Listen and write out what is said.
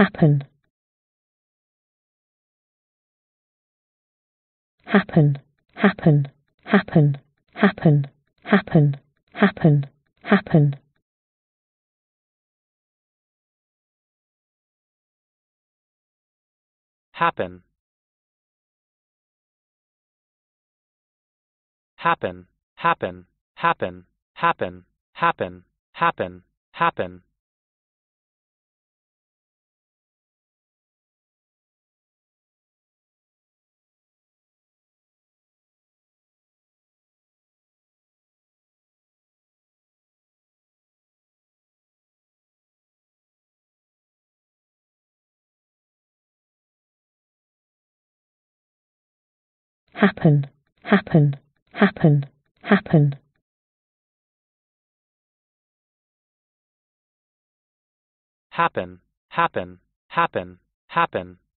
happen happen happen happen happen happen happen happen happen happen happen happen happen happen happen happen happen happen, happen, happen, happen. Happen, happen, happen, happen.